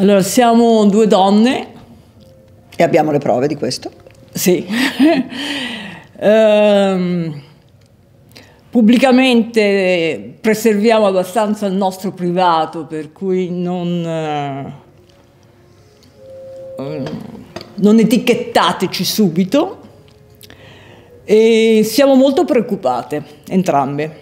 Allora, siamo due donne. E abbiamo le prove di questo? Sì. ehm, pubblicamente preserviamo abbastanza il nostro privato, per cui non, eh, non etichettateci subito. E siamo molto preoccupate, entrambe.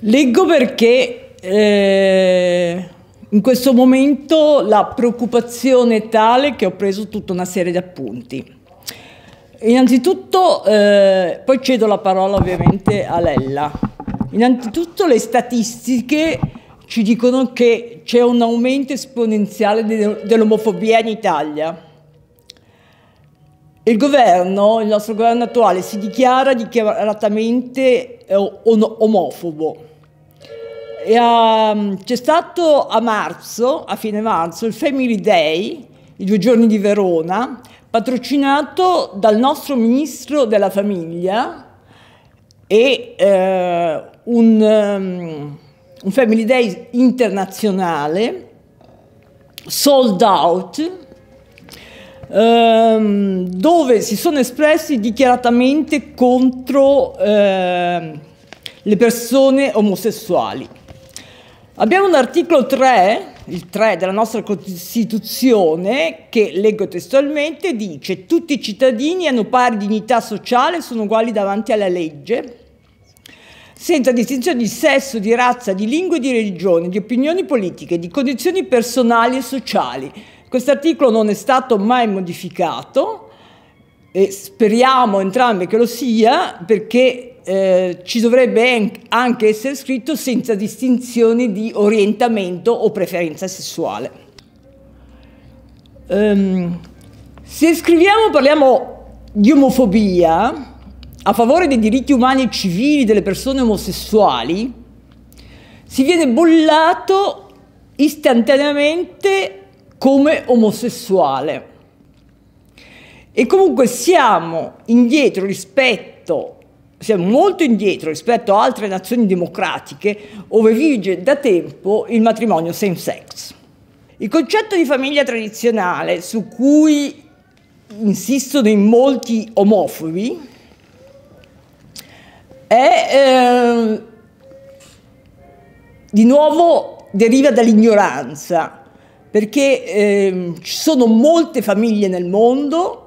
Leggo perché... Eh, in questo momento la preoccupazione è tale che ho preso tutta una serie di appunti. Innanzitutto, eh, poi cedo la parola ovviamente a Lella. Innanzitutto le statistiche ci dicono che c'è un aumento esponenziale de dell'omofobia in Italia. Il governo, il nostro governo attuale, si dichiara dichiaratamente eh, omofobo Ehm, c'è stato a marzo, a fine marzo, il Family Day, i due giorni di Verona, patrocinato dal nostro ministro della famiglia e eh, un, um, un Family Day internazionale, sold out, ehm, dove si sono espressi dichiaratamente contro eh, le persone omosessuali. Abbiamo un articolo 3, il 3 della nostra Costituzione, che leggo testualmente, dice tutti i cittadini hanno pari dignità sociale e sono uguali davanti alla legge, senza distinzione di sesso, di razza, di lingua e di religione, di opinioni politiche, di condizioni personali e sociali. Questo articolo non è stato mai modificato e speriamo entrambi che lo sia perché eh, ci dovrebbe anche essere scritto senza distinzioni di orientamento o preferenza sessuale. Um, se scriviamo parliamo di omofobia a favore dei diritti umani e civili delle persone omosessuali, si viene bollato istantaneamente come omosessuale. E comunque siamo indietro rispetto, siamo molto indietro rispetto a altre nazioni democratiche dove vige da tempo il matrimonio same sex. Il concetto di famiglia tradizionale su cui insistono in molti omofobi è eh, di nuovo deriva dall'ignoranza perché eh, ci sono molte famiglie nel mondo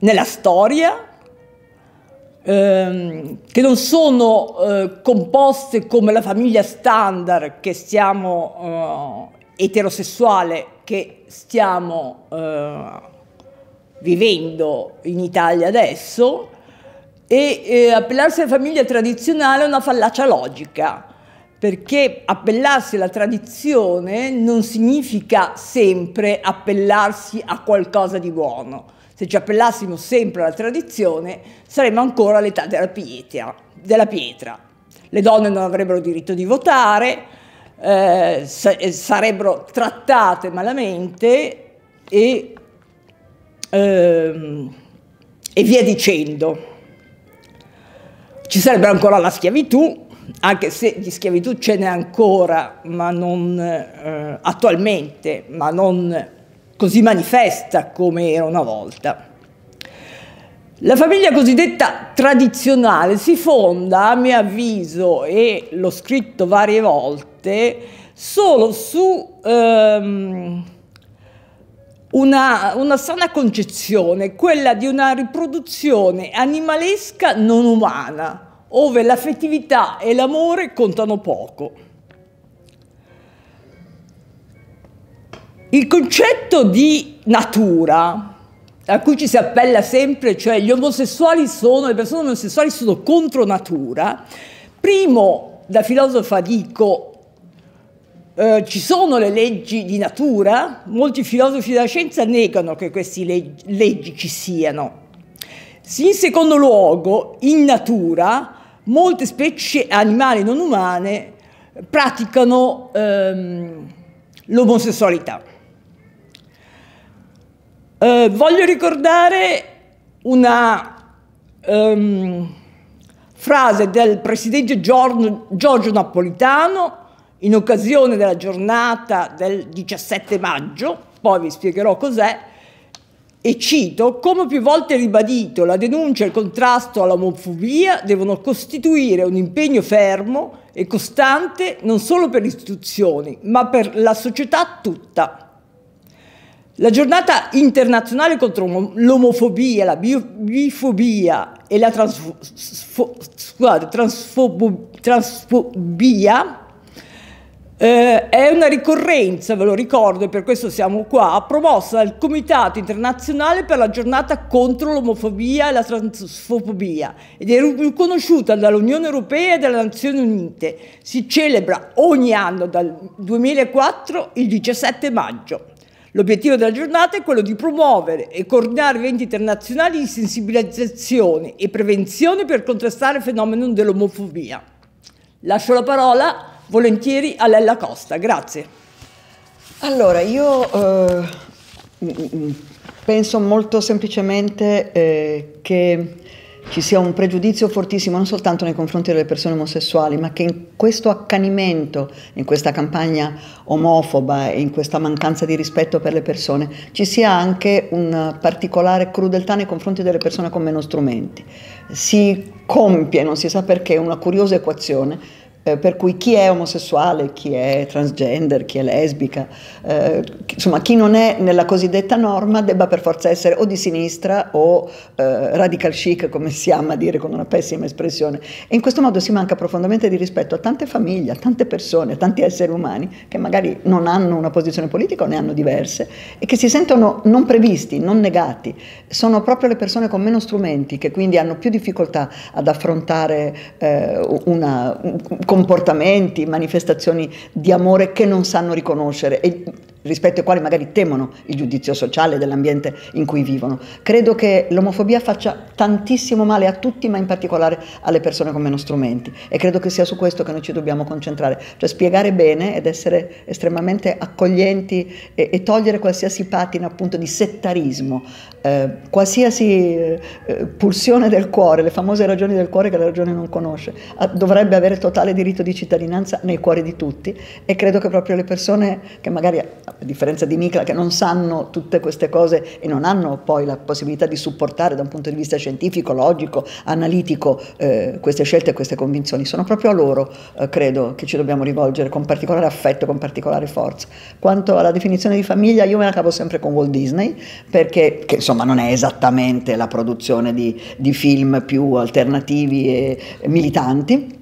nella storia, ehm, che non sono eh, composte come la famiglia standard che stiamo eh, eterosessuale che stiamo eh, vivendo in Italia adesso e eh, appellarsi alla famiglia tradizionale è una fallacia logica perché appellarsi alla tradizione non significa sempre appellarsi a qualcosa di buono se ci appellassimo sempre alla tradizione, saremmo ancora all'età della pietra, della pietra. Le donne non avrebbero diritto di votare, eh, eh, sarebbero trattate malamente e, ehm, e via dicendo. Ci sarebbe ancora la schiavitù, anche se di schiavitù ce n'è ancora, ma non eh, attualmente, ma non così manifesta come era una volta. La famiglia cosiddetta tradizionale si fonda, a mio avviso, e l'ho scritto varie volte, solo su ehm, una, una sana concezione, quella di una riproduzione animalesca non umana, dove l'affettività e l'amore contano poco. Il concetto di natura a cui ci si appella sempre, cioè gli omosessuali sono, le persone omosessuali sono contro natura, primo da filosofa dico eh, ci sono le leggi di natura, molti filosofi della scienza negano che queste leggi, leggi ci siano. In secondo luogo, in natura, molte specie animali non umane praticano ehm, l'omosessualità. Eh, voglio ricordare una um, frase del presidente Giorgio, Giorgio Napolitano in occasione della giornata del 17 maggio, poi vi spiegherò cos'è, e cito, come più volte ribadito, la denuncia e il contrasto all'omofobia devono costituire un impegno fermo e costante non solo per le istituzioni, ma per la società tutta. La giornata internazionale contro l'omofobia, la bifobia e la transfo scusate, transfobia eh, è una ricorrenza, ve lo ricordo e per questo siamo qua, promossa dal Comitato Internazionale per la giornata contro l'omofobia e la transfobia ed è riconosciuta dall'Unione Europea e dalle Nazioni Unite. Si celebra ogni anno dal 2004 il 17 maggio. L'obiettivo della giornata è quello di promuovere e coordinare eventi internazionali di sensibilizzazione e prevenzione per contrastare il fenomeno dell'omofobia. Lascio la parola volentieri a Lella Costa, grazie. Allora, io eh, penso molto semplicemente eh, che ci sia un pregiudizio fortissimo non soltanto nei confronti delle persone omosessuali, ma che in questo accanimento, in questa campagna omofoba e in questa mancanza di rispetto per le persone, ci sia anche una particolare crudeltà nei confronti delle persone con meno strumenti. Si compie, non si sa perché, una curiosa equazione eh, per cui chi è omosessuale, chi è transgender, chi è lesbica, eh, insomma chi non è nella cosiddetta norma debba per forza essere o di sinistra o eh, radical chic, come si ama dire con una pessima espressione. E in questo modo si manca profondamente di rispetto a tante famiglie, a tante persone, a tanti esseri umani che magari non hanno una posizione politica o ne hanno diverse e che si sentono non previsti, non negati. Sono proprio le persone con meno strumenti che quindi hanno più difficoltà ad affrontare eh, una comportamenti, manifestazioni di amore che non sanno riconoscere. E rispetto ai quali magari temono il giudizio sociale dell'ambiente in cui vivono. Credo che l'omofobia faccia tantissimo male a tutti, ma in particolare alle persone con meno strumenti e credo che sia su questo che noi ci dobbiamo concentrare, cioè spiegare bene ed essere estremamente accoglienti e, e togliere qualsiasi patina appunto di settarismo, eh, qualsiasi eh, pulsione del cuore, le famose ragioni del cuore che la ragione non conosce, dovrebbe avere totale diritto di cittadinanza nei cuori di tutti e credo che proprio le persone che magari a differenza di Nicola, che non sanno tutte queste cose e non hanno poi la possibilità di supportare da un punto di vista scientifico, logico, analitico eh, queste scelte e queste convinzioni. Sono proprio a loro, eh, credo, che ci dobbiamo rivolgere con particolare affetto, con particolare forza. Quanto alla definizione di famiglia, io me la cavo sempre con Walt Disney, perché che, insomma non è esattamente la produzione di, di film più alternativi e militanti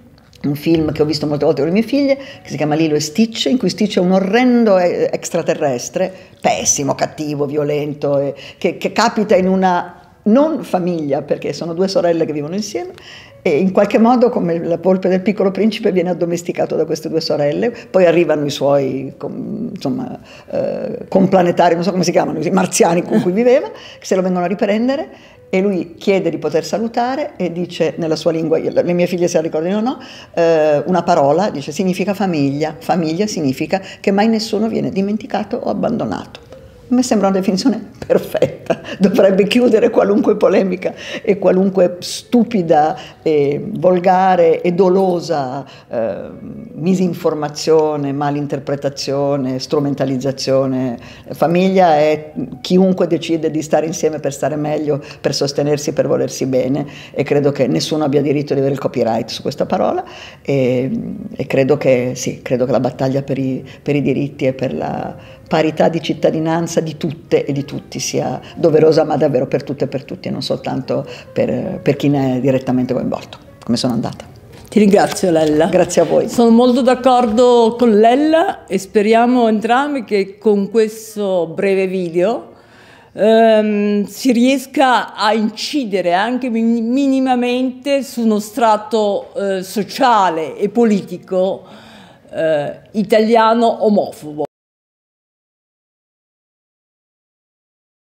un film che ho visto molte volte con le mie figlie, che si chiama Lilo e Stitch, in cui Stitch è un orrendo eh, extraterrestre, pessimo, cattivo, violento, e, eh, che, che capita in una non famiglia, perché sono due sorelle che vivono insieme, e in qualche modo come la polpe del piccolo principe viene addomesticato da queste due sorelle, poi arrivano i suoi com, insomma, eh, complanetari, non so come si chiamano, i marziani con cui viveva, che se lo vengono a riprendere e lui chiede di poter salutare e dice nella sua lingua, le mie figlie se la ricordano o no, eh, una parola, dice significa famiglia, famiglia significa che mai nessuno viene dimenticato o abbandonato. Mi sembra una definizione perfetta, dovrebbe chiudere qualunque polemica e qualunque stupida, e volgare e dolosa eh, misinformazione, malinterpretazione, strumentalizzazione. Famiglia è chiunque decide di stare insieme per stare meglio, per sostenersi, per volersi bene e credo che nessuno abbia diritto di avere il copyright su questa parola e, e credo, che, sì, credo che la battaglia per i, per i diritti e per la parità di cittadinanza testimonianza di tutte e di tutti sia doverosa, ma davvero per tutte e per tutti, e non soltanto per, per chi ne è direttamente coinvolto, come sono andata. Ti ringrazio Lella. Grazie a voi. Sono molto d'accordo con Lella e speriamo entrambi che con questo breve video ehm, si riesca a incidere anche minimamente su uno strato eh, sociale e politico eh, italiano omofobo.